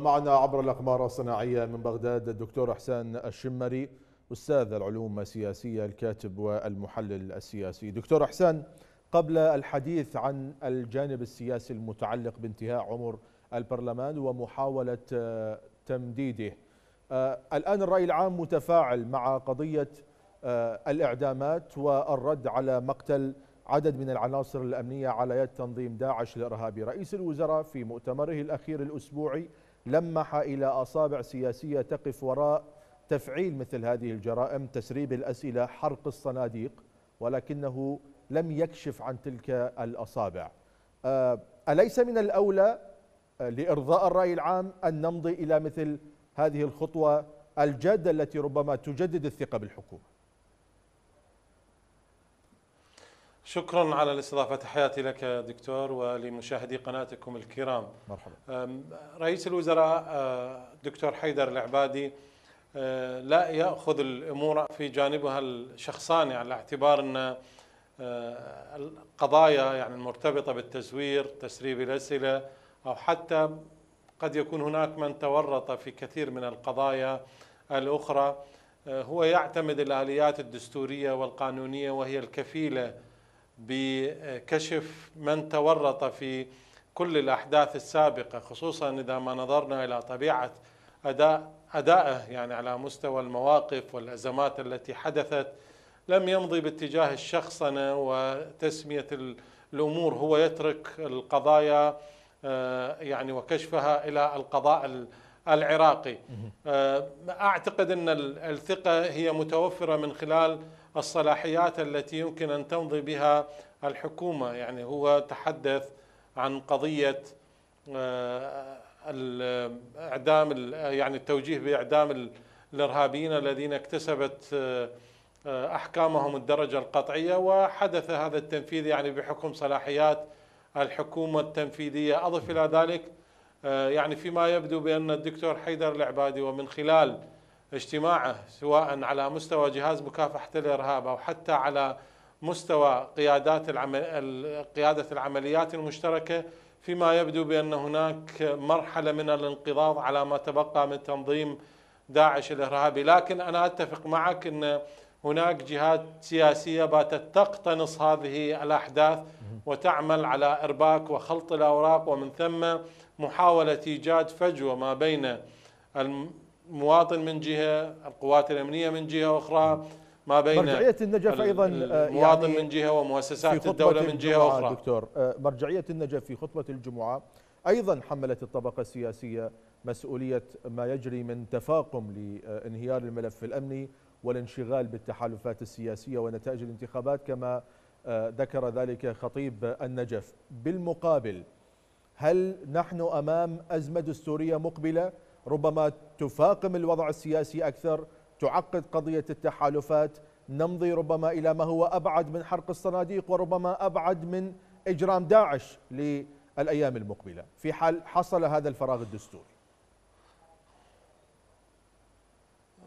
معنا عبر الأقمار الصناعية من بغداد الدكتور أحسان الشمري أستاذ العلوم السياسية الكاتب والمحلل السياسي دكتور أحسان قبل الحديث عن الجانب السياسي المتعلق بانتهاء عمر البرلمان ومحاولة آه، تمديده آه، الآن الرأي العام متفاعل مع قضية آه، الإعدامات والرد على مقتل عدد من العناصر الأمنية على يد تنظيم داعش الإرهابي رئيس الوزراء في مؤتمره الأخير الأسبوعي لمح إلى أصابع سياسية تقف وراء تفعيل مثل هذه الجرائم تسريب الأسئلة حرق الصناديق ولكنه لم يكشف عن تلك الأصابع آه، أليس من الأولى آه، لإرضاء الرأي العام أن نمضي إلى مثل هذه الخطوة الجادة التي ربما تجدد الثقة بالحكومة شكرا على الاستضافه تحياتي لك دكتور ولمشاهدي قناتكم الكرام مرحبا رئيس الوزراء أه، دكتور حيدر العبادي أه، لا ياخذ الامور في جانبها الشخصاني يعني على اعتبار ان أه، القضايا يعني المرتبطه بالتزوير تسريب الاسئله او حتى قد يكون هناك من تورط في كثير من القضايا الاخرى هو يعتمد الاليات الدستوريه والقانونيه وهي الكفيله بكشف من تورط في كل الأحداث السابقة خصوصا إذا ما نظرنا إلى طبيعة أداء أدائه يعني على مستوى المواقف والأزمات التي حدثت لم يمضي باتجاه الشخصنة وتسمية الأمور هو يترك القضايا آه، يعني وكشفها إلى القضاء العراقي آه، أعتقد أن الثقة هي متوفرة من خلال الصلاحيات التي يمكن أن تمضي بها الحكومة يعني هو تحدث عن قضية آه، الاعدام يعني التوجيه بإعدام الإرهابيين الذين اكتسبت آه، أحكامهم الدرجة القطعية وحدث هذا التنفيذ يعني بحكم صلاحيات الحكومة التنفيذية أضف إلى ذلك آه، يعني فيما يبدو بأن الدكتور حيدر العبادي ومن خلال اجتماعه سواء على مستوى جهاز مكافحة الإرهاب أو حتى على مستوى قيادات العمل قيادة العمليات المشتركة فيما يبدو بأن هناك مرحلة من الانقضاض على ما تبقى من تنظيم داعش الإرهابي لكن أنا أتفق معك أن هناك جهات سياسية باتت تقتنص هذه الأحداث وتعمل على إرباك وخلط الأوراق ومن ثم محاولة إيجاد فجوة ما بين مواطن من جهه، القوات الامنيه من جهه اخرى، ما بين مرجعيه النجف ايضا مواطن آه، يعني من جهه ومؤسسات الدوله من جهه اخرى دكتور آه، مرجعيه النجف في خطبه الجمعه ايضا حملت الطبقه السياسيه مسؤوليه ما يجري من تفاقم لانهيار الملف الامني والانشغال بالتحالفات السياسيه ونتائج الانتخابات كما آه، ذكر ذلك خطيب النجف بالمقابل هل نحن امام ازمه دستوريه مقبله ربما تفاقم الوضع السياسي أكثر تعقد قضية التحالفات نمضي ربما إلى ما هو أبعد من حرق الصناديق وربما أبعد من إجرام داعش للأيام المقبلة في حال حصل هذا الفراغ الدستوري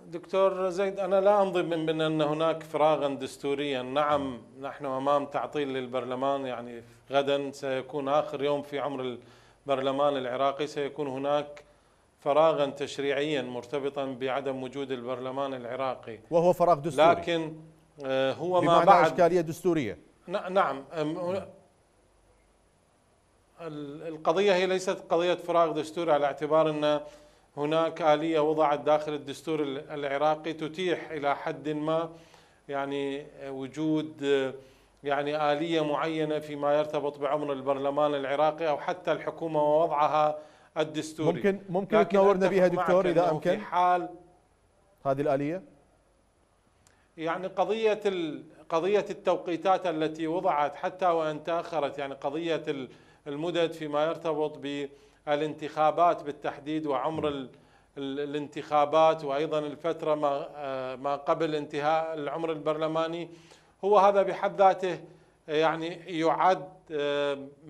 دكتور زيد أنا لا أمضي من, من أن هناك فراغا دستوريا نعم نحن أمام تعطيل للبرلمان يعني غدا سيكون آخر يوم في عمر البرلمان العراقي سيكون هناك فراغا تشريعيا مرتبطا بعدم وجود البرلمان العراقي وهو فراغ دستوري لكن آه، هو ما بعد اشكاليه دستوريه نعم القضيه هي ليست قضيه فراغ دستوري على اعتبار ان هناك اليه وضعت داخل الدستور العراقي تتيح الى حد ما يعني وجود يعني اليه معينه فيما يرتبط بعمر البرلمان العراقي او حتى الحكومه ووضعها الدستوري ممكن ممكن تنورنا بها دكتور اذا امكن في حال هذه الاليه يعني قضيه قضيه التوقيتات التي وضعت حتى وان تاخرت يعني قضيه المدد فيما يرتبط بالانتخابات بالتحديد وعمر م. الانتخابات وايضا الفتره ما ما قبل انتهاء العمر البرلماني هو هذا بحد ذاته يعني يعد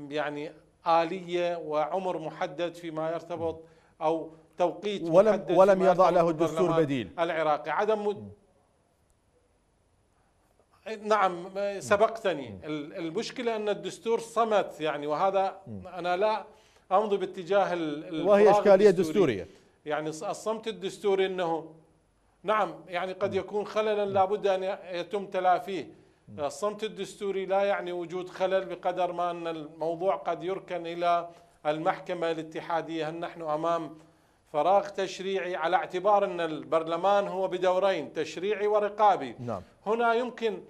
يعني آلية وعمر محدد فيما يرتبط أو توقيت ولم محدد ولم يضع له الدستور بديل العراقي عدم م. نعم سبقتني المشكلة أن الدستور صمت يعني وهذا أنا لا أمضي باتجاه وهي إشكالية دستورية يعني الصمت الدستوري أنه نعم يعني قد يكون خللا لابد أن يتم تلافيه الصمت الدستوري لا يعني وجود خلل بقدر ما أن الموضوع قد يركن إلى المحكمة الاتحادية هل نحن أمام فراغ تشريعي على اعتبار أن البرلمان هو بدورين تشريعي ورقابي نعم. هنا يمكن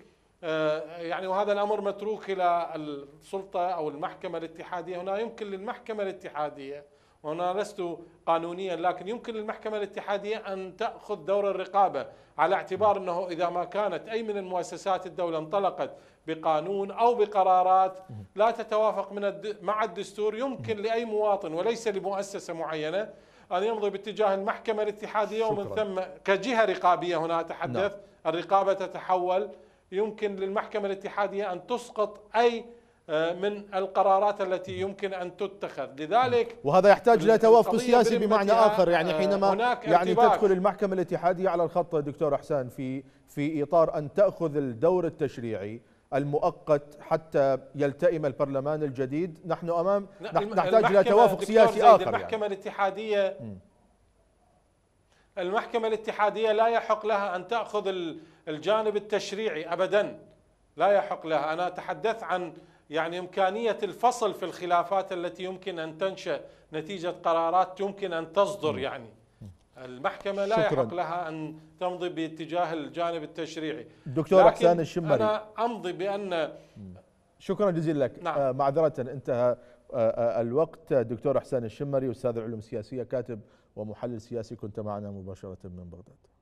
آه، يعني وهذا الأمر متروك إلى السلطة أو المحكمة الاتحادية هنا يمكن للمحكمة الاتحادية وأنا لست قانونيا لكن يمكن للمحكمة الاتحادية أن تأخذ دور الرقابة على اعتبار أنه إذا ما كانت أي من المؤسسات الدولة انطلقت بقانون أو بقرارات لا تتوافق من الد... مع الدستور يمكن لأي مواطن وليس لمؤسسة معينة أن يمضي باتجاه المحكمة الاتحادية شكرا. ومن ثم كجهة رقابية هنا أتحدث نعم. الرقابة تتحول يمكن للمحكمة الاتحادية أن تسقط أي آه، من القرارات التي يمكن ان تتخذ لذلك وهذا يحتاج الى توافق سياسي بمعنى اخر يعني آه، حينما يعني تدخل المحكمه الاتحاديه على الخط دكتور احسان في في اطار ان تاخذ الدور التشريعي المؤقت حتى يلتئم البرلمان الجديد نحن امام نعم، نحتاج الى توافق سياسي اخر يعني. المحكمه يعني. الاتحاديه المحكمه الاتحاديه لا يحق لها ان تاخذ الجانب التشريعي ابدا لا يحق لها أنا أتحدث عن يعني إمكانية الفصل في الخلافات التي يمكن أن تنشأ نتيجة قرارات يمكن أن تصدر يعني المحكمة لا شكرا. يحق لها أن تمضي باتجاه الجانب التشريعي دكتور أحسان الشمري أنا أمضي بأن شكرا جزيلا لك نعم. آه، معذرة انتهى آه، آه، الوقت دكتور أحسان الشمري أستاذ العلوم السياسية كاتب ومحلل سياسي كنت معنا مباشرة من بغداد